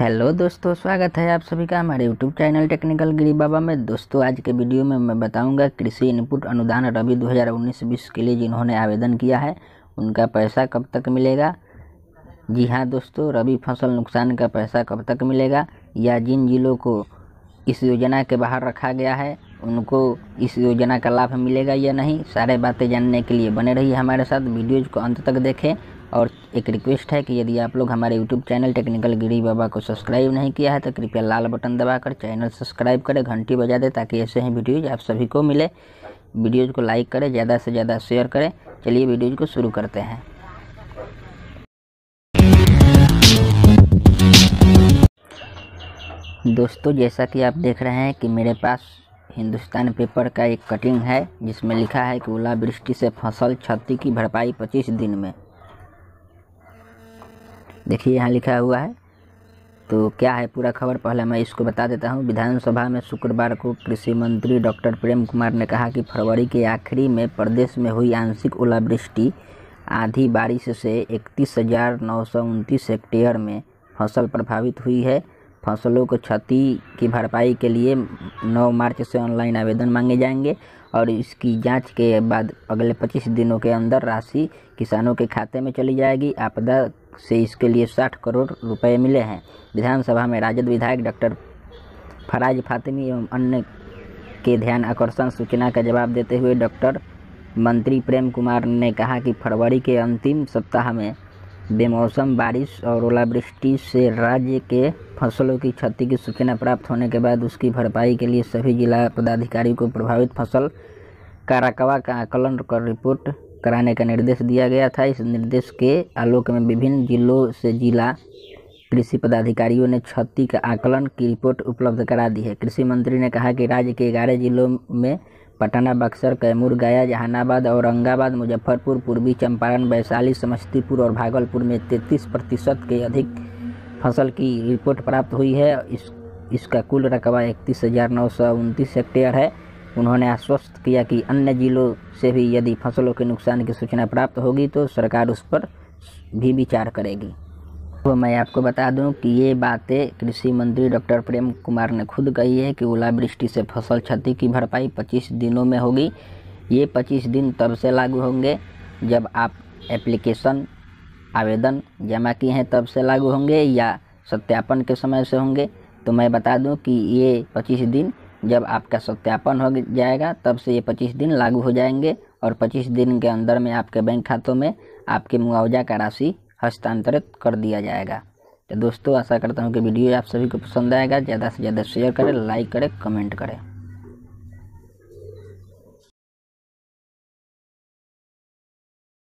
hello दोस्तों स्वागत है आप सभी का हमारे YouTube channel technical Giri Baba में दोस्तों आज के वीडियो में मैं बताऊंगा कृषि इनपुट अनुदान रबी 2019-20 के लिए जिन्होंने आवेदन किया है उनका पैसा कब तक मिलेगा जी हाँ दोस्तों रबी फसल नुकसान का पैसा कब तक मिलेगा या जिन जिलों को इस योजना के बाहर रखा गया है उनको इस योजना का लाभ मिलेगा या नहीं सारे बातें जानने के लिए बने रहिए हमारे साथ वीडियोज़ को अंत तक देखें और एक रिक्वेस्ट है कि यदि आप लोग हमारे YouTube channel technical Giri Baba को सब्सक्राइब नहीं किया है तो कृपया लाल बटन दबाकर चैनल सब्सक्राइब करें घंटी बजा दें ताकि ऐसे ही वीडियोज आप सभी को मिले वीडियोज़ को लाइक करें ज़्यादा से ज़्यादा शेयर करें चलिए वीडियोज़ को शुरू करते हैं दोस्तों जैसा कि आप देख रहे हैं कि मेरे पास हिंदुस्तान पेपर का एक कटिंग है जिसमें लिखा है कि ओलावृष्टि से फसल क्षति की भरपाई 25 दिन में देखिए यहाँ लिखा हुआ है तो क्या है पूरा खबर पहले मैं इसको बता देता हूँ विधानसभा में शुक्रवार को कृषि मंत्री डॉक्टर प्रेम कुमार ने कहा कि फरवरी के आखिरी में प्रदेश में हुई आंशिक ओलावृष्टि आधी बारिश से इकतीस हज़ार नौ सौ उनतीस हेक्टेयर में फसल प्रभावित हुई है फसलों को क्षति की भरपाई के लिए 9 मार्च से ऑनलाइन आवेदन मांगे जाएंगे और इसकी जांच के बाद अगले 25 दिनों के अंदर राशि किसानों के खाते में चली जाएगी आपदा से इसके लिए 60 करोड़ रुपए मिले हैं विधानसभा में राजद विधायक डॉक्टर फराज फातिमी एवं अन्य के ध्यान आकर्षण सूचना का जवाब देते हुए डॉक्टर मंत्री प्रेम कुमार ने कहा कि फरवरी के अंतिम सप्ताह में बेमौसम बारिश और ओलावृष्टि से राज्य के फसलों की क्षति की सूचना प्राप्त होने के बाद उसकी भरपाई के लिए सभी जिला पदाधिकारी को प्रभावित फसल का का आकलन कर रिपोर्ट कराने का निर्देश दिया गया था इस निर्देश के आलोक में विभिन्न जिलों से जिला कृषि पदाधिकारियों ने क्षति का आकलन की रिपोर्ट उपलब्ध करा दी है कृषि मंत्री ने कहा कि राज्य के ग्यारह जिलों में पटना बक्सर कैमूर गया जहानाबाद औरंगाबाद मुजफ्फरपुर पूर्वी चंपारण वैशाली समस्तीपुर और भागलपुर में तैंतीस प्रतिशत के अधिक फसल की रिपोर्ट प्राप्त हुई है इस इसका कुल रकबा इकतीस हज़ार नौ सौ उनतीस हेक्टेयर है उन्होंने आश्वस्त किया कि अन्य जिलों से भी यदि फसलों के नुकसान की सूचना प्राप्त होगी तो सरकार उस पर भी विचार करेगी तो मैं आपको बता दूं कि ये बातें कृषि मंत्री डॉक्टर प्रेम कुमार ने खुद कही है कि ओलावृष्टि से फसल क्षति की भरपाई 25 दिनों में होगी ये 25 दिन तब से लागू होंगे जब आप एप्लीकेशन आवेदन जमा किए हैं तब से लागू होंगे या सत्यापन के समय से होंगे तो मैं बता दूं कि ये 25 दिन जब आपका सत्यापन हो जाएगा तब से ये पच्चीस दिन लागू हो जाएंगे और 25 दिन के अंदर में आपके बैंक खातों में आपके मुआवजा का राशि हस्तांतरित कर दिया जाएगा तो दोस्तों आशा करता हूँ कि वीडियो आप सभी को पसंद आएगा ज़्यादा से ज़्यादा शेयर करें लाइक करें कमेंट करें